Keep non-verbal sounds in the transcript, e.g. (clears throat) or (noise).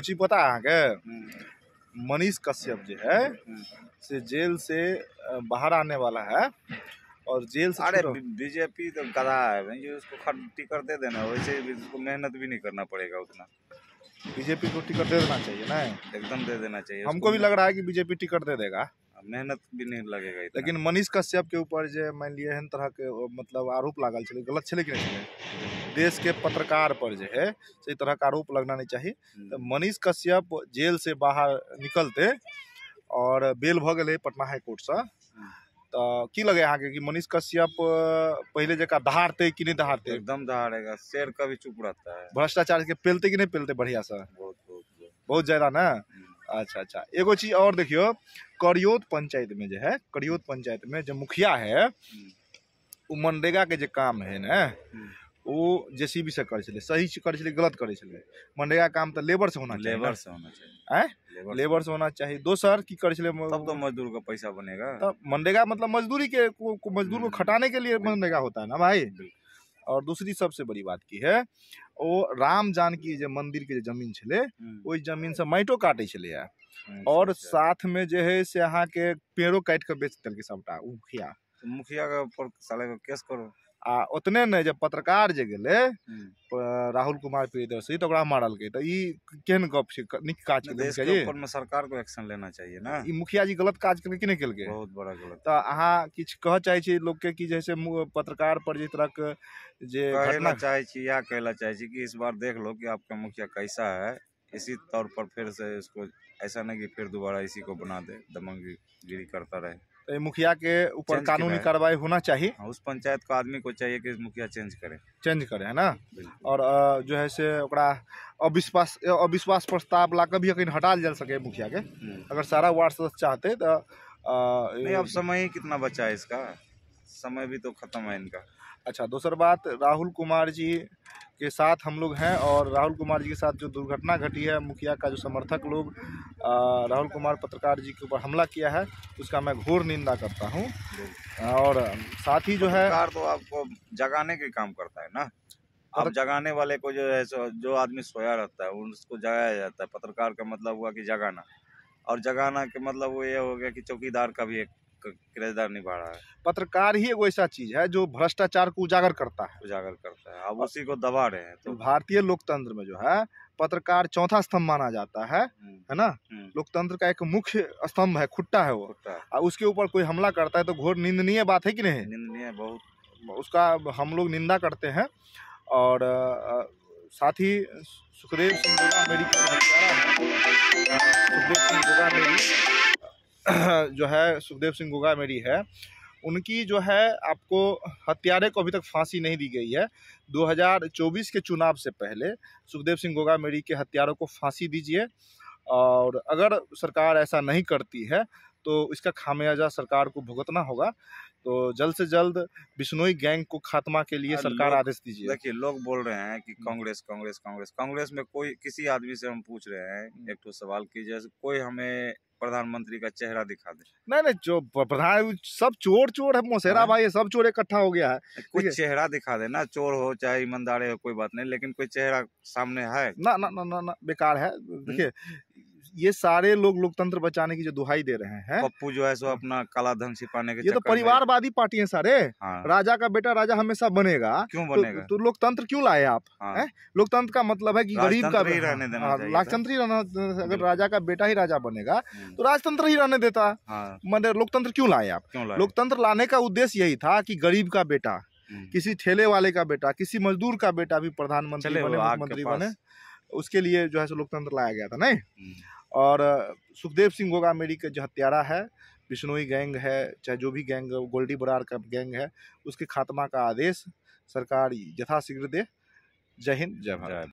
चीज पता है अहाँके हम्म। मनीष कश्यप जो है हम्म। से जेल से बाहर आने वाला है और जेल से बीजेपी तो गदा है भाई उसको टिकट दे देना वैसे उसको मेहनत भी नहीं करना पड़ेगा उतना बीजेपी को टिकट दे देना चाहिए ना एकदम दे देना चाहिए हमको भी लग रहा है कि बीजेपी टिकट दे देगा मेहनत भी नहीं लगेगा लेकिन मनीष कश्यप के ऊपर जो मान लिए एहन तरह के मतलब आरोप लागल छे गलत छे कि नहीं देश के पत्रकार पर जो है से तरह का आरोप लगना नहीं चाहिए हम्म। तो मनीष कश्यप जेल से बाहर निकलते और बेल भ गए पटना हाईकोर्ट से हम्म। तो की लगे अहाँ कि मनीष कश्यप पहले जगह दहाड़ते कि नहीं दहाड़ते एकदम दहाड़ेगा शेर कभी चुप रहता है भ्रष्टाचार के पेलते कि नहीं पेलते बढ़िया से बहुत बहुत बहुत ज्यादा ना अच्छा अच्छा एगो चीज और देखियो करियोत पंचायत में जो है करियोत पंचायत में जो मुखिया है वो हम्म। मनरेगा के जो काम है ना वो हम्म। जे सी बी से करे सही से करे गलत करे मनरेगा काम तो लेबर से होना चाहिए लेबर से होना चाहिए लेबर, लेबर से होना चाहिए दोसर की करे तब तो मजदूर का पैसा बनेगा तब मनरेगा मतलब मजदूरी के मजदूर को हम्म। खटाने के लिए मनरेगा होता है ना भाई और दूसरी सबसे बड़ी बात की है ओ राम जानकी जो मंदिर के जमीन छे ओहि हम्म। जमीन से माटो काटे छे अच्छा, और अच्छा। साथ में जो है से अहा के पेड़ों काट के बेच दिल्कि सबटा तो मुखिया मुखिया के साले केस करो आ उतने ने जब पत्रकार जे गेलै हम्म। राहुल कुमार प्रियदर्शी तो ओकरा के ई केहन गप छै काज सरकार को एक्शन लेना चाहिए ना ई मुखिया जी गलत काज केलकै कि नहि बहुत बड़ा गलत तऽ अहाँ किछु कह चाहै छी के कि जैसे पत्रकार पर जे तरह जे घटना चाहे छी या कहला चाहे छी कि इस बार देख लो कि आपका मुखिया कैसा है इसी तौर पर फिर से इसको ऐसा नहीं कि फिर दोबारा इसी को बना दे गिरी करता रहे तो मुखिया के ऊपर कानूनी कार्रवाई होना चाहिए हाँ, उस पंचायत का आदमी को चाहिए कि मुखिया चेंज करे चेंज करे है ना और जो है से अविश्वास अविश्वास प्रस्ताव ला कर भी अखन जा सके मुखिया के हम्म। अगर सारा वार्ड सदस्य चाहते तो नहीं अब समय ही कितना बचा है इसका समय भी तो खत्म है इनका अच्छा दूसर बात राहुल कुमार जी के साथ हम लोग हैं और राहुल कुमार जी के साथ जो दुर्घटना घटी है मुखिया का जो समर्थक लोग राहुल कुमार पत्रकार जी के ऊपर हमला किया है उसका मैं घोर निंदा करता हूँ और साथ ही जो है तो आपको जगाने के काम करता है ना अब जगाने वाले को जो है जो आदमी सोया रहता है उसको जगाया जाता है पत्रकार का मतलब हुआ कि जगाना और जगाना के मतलब वो ये हो गया कि चौकीदार का भी एक किरदार निभा रहा है पत्रकार ही एगो ऐसा चीज है जो भ्रष्टाचार को उजागर करता है उजागर करता है अब उसी को दबा रहे हैं तो, तो भारतीय लोकतंत्र में जो है पत्रकार चौथा स्तंभ माना जाता है हम्म। है ना हम्म। लोकतंत्र का एक मुख्य स्तंभ है खुट्टा है वो और उसके ऊपर कोई हमला करता है तो घोर निंदनीय बात है कि नहीं निंदनीय बहुत उसका हम लोग निंदा करते हैं और साथ ही सुखदेव सिंह मेरी सुखदेव सिंह (clears throat) जो है सुखदेव सिंह गोगा मेरी है उनकी जो है आपको हत्यारे को अभी तक फांसी नहीं दी गई है 2024 के चुनाव से पहले सुखदेव सिंह गोगा मेरी के हत्यारों को फांसी दीजिए और अगर सरकार ऐसा नहीं करती है तो इसका खामियाजा सरकार को भुगतना होगा तो जल्द से जल्द बिश्नोई गैंग को खात्मा के लिए हाँ, सरकार आदेश दीजिए देखिए लोग बोल रहे हैं कि हम्म। कांग्रेस कांग्रेस कांग्रेस कांग्रेस में कोई किसी आदमी से हम पूछ रहे हैं एक तो सवाल कीजिए कोई हमें प्रधानमंत्री का चेहरा दिखा दे नहीं नहीं जो प्रधान सब चोर चोर है मोसेरा हाँ। भाई सब चोर इकट्ठा हो गया है कोई चेहरा दिखा दे ना चोर हो चाहे ईमानदार हो कोई बात नहीं लेकिन कोई चेहरा सामने है ना ना ना ना, ना बेकार है हम्म। देखिए ये सारे लोग लोकतंत्र बचाने की जो दुहाई दे रहे हैं पप्पू जो है सो हम्म। अपना काला धन छिपाने के ये तो परिवारवादी पार्टी है सारे हाँ। राजा का बेटा राजा हमेशा बनेगा क्यों तो बनेगा तो, तो लोकतंत्र क्यों लाए आप हाँ। लोकतंत्र का मतलब है कि गरीब का ही रहने देना हाँ, राजतंत्र ही रहना अगर राजा का बेटा ही राजा बनेगा हम्म। तो राजतंत्र ही रहने देता हाँ। मैंने लोकतंत्र क्यों लाए आप लोकतंत्र लाने का उद्देश्य यही था कि गरीब का बेटा हम्म। किसी ठेले वाले का बेटा किसी मजदूर का बेटा भी प्रधानमंत्री बने मुख्यमंत्री बने उसके लिए जो है सो लोकतंत्र लाया गया था नहीं और सुखदेव सिंह गोगा मेरी का जो हत्यारा है बिश्नोई गैंग है चाहे जो भी गैंग गोल्डी बरार का गैंग है उसके खात्मा का आदेश सरकार यथाशीघ्र दे जय हिंद जय भारत